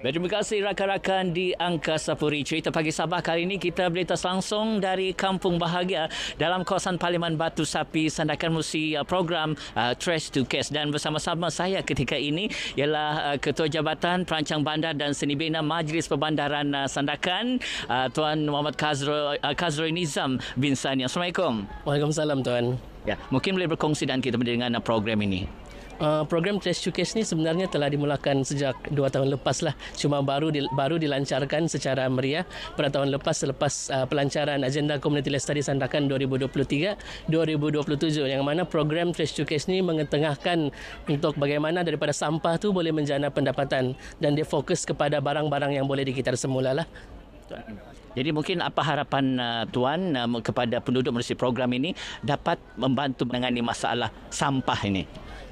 Baik, terima kasih rakan-rakan di Angkasa Puri. Cerita pagi Sabah kali ini kita berita langsung dari Kampung Bahagia dalam kawasan Parlimen Batu Sapi Sandakan Musi uh, program uh, Trace to Cash Dan bersama-sama saya ketika ini ialah uh, Ketua Jabatan Perancang Bandar dan Seni Bina Majlis Perbandaran uh, Sandakan uh, Tuan Muhammad Kazro, uh, Nizam bin Sanya. Assalamualaikum. Waalaikumsalam Tuan. Ya, mungkin boleh berkongsi dengan kita dengan program ini. Uh, program Trace to Case ni sebenarnya telah dimulakan sejak dua tahun lepas lah cuma baru di, baru dilancarkan secara meriah pada tahun lepas selepas uh, pelancaran agenda Community Lestari Sandakan 2023 2027 yang mana program Trace to Case ni mengetengahkan untuk bagaimana daripada sampah tu boleh menjana pendapatan dan dia fokus kepada barang-barang yang boleh dikitar semula lah jadi mungkin apa harapan uh, tuan uh, kepada penduduk melalui program ini dapat membantu menangani masalah sampah ini?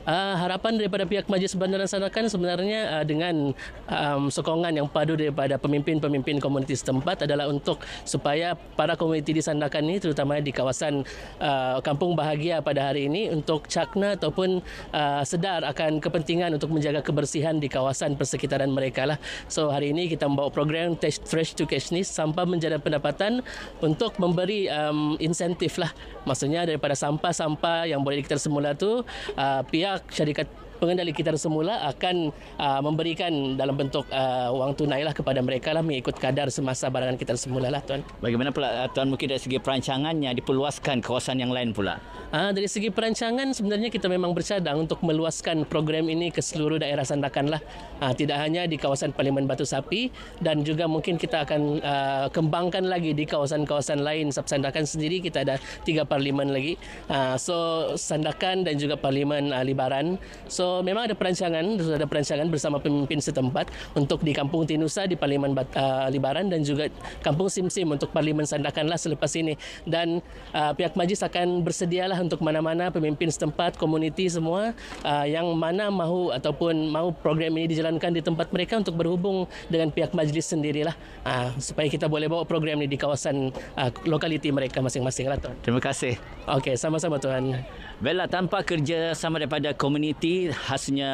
Uh, harapan daripada pihak Majlis Bandaran Sanakan sebenarnya uh, dengan um, sokongan yang padu daripada pemimpin-pemimpin komuniti setempat adalah untuk supaya para komuniti di Sandakan ini terutama di kawasan uh, Kampung Bahagia pada hari ini untuk cakna ataupun uh, sedar akan kepentingan untuk menjaga kebersihan di kawasan persekitaran mereka lah. So hari ini kita membawa program Trash to Cash ini sampah menjana pendapatan untuk memberi um, insentif lah maksudnya daripada sampah-sampah yang boleh kita semula tu uh, pihak syarikat pengendali kitar semula akan uh, memberikan dalam bentuk uh, wang tunai lah kepada mereka lah mengikut kadar semasa barangan kitar semula lah tuan. Bagaimana pula uh, tuan mungkin dari segi perancangannya diperluaskan kawasan yang lain pula? Uh, dari segi perancangan sebenarnya kita memang bercadang untuk meluaskan program ini ke seluruh daerah Sandakan lah. Uh, tidak hanya di kawasan Parlimen Batu Sapi dan juga mungkin kita akan uh, kembangkan lagi di kawasan-kawasan lain. Sebab Sandakan sendiri kita ada tiga parlimen lagi. Uh, so Sandakan dan juga Parlimen uh, Libaran. So memang ada perancangan ada perancangan bersama pemimpin setempat untuk di Kampung Tinusa di Parlimen Bat, uh, Libaran dan juga Kampung Simsim untuk Parlimen Sandakanlah selepas ini dan uh, pihak majlis akan bersedialah untuk mana-mana pemimpin setempat komuniti semua uh, yang mana mahu ataupun mahu program ini dijalankan di tempat mereka untuk berhubung dengan pihak majlis sendirilah uh, supaya kita boleh bawa program ini di kawasan uh, lokaliti mereka masing-masing lah, Terima kasih. Okey, sama-sama Tuhan. Bella tanpa kerja sama daripada komuniti khasnya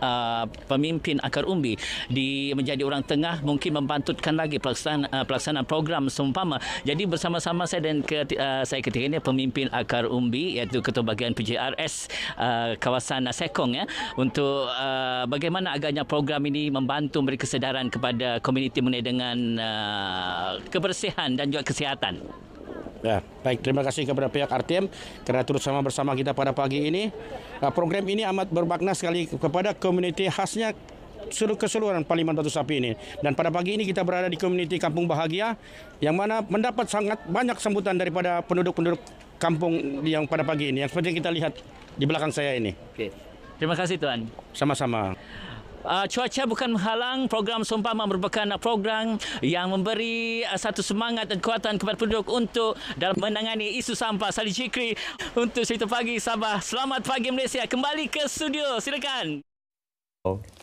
uh, pemimpin akar umbi di menjadi orang tengah mungkin membantutkan lagi pelaksanaan uh, pelaksanaan program seumpama jadi bersama-sama saya dan keti, uh, saya ketika ini pemimpin akar umbi iaitu ketua bahagian PJRS uh, kawasan Sekong ya untuk uh, bagaimana agaknya program ini membantu memberi kesedaran kepada komuniti mengenai dengan uh, kebersihan dan juga kesihatan Ya, baik, terima kasih kepada pihak RTM karena turut sama bersama kita pada pagi ini. Uh, program ini amat bermakna sekali kepada komuniti khasnya seluruh keseluruhan Parlimen Batu Sapi ini. Dan pada pagi ini kita berada di komuniti Kampung Bahagia yang mana mendapat sangat banyak sambutan daripada penduduk-penduduk kampung yang pada pagi ini yang seperti kita lihat di belakang saya ini. Oke. Terima kasih Tuan. Sama-sama. uh, cuaca bukan menghalang program Sumpama merupakan program yang memberi uh, satu semangat dan kekuatan kepada penduduk untuk dalam menangani isu sampah. Salih Jikri untuk cerita pagi Sabah. Selamat pagi Malaysia. Kembali ke studio. Silakan. Oh.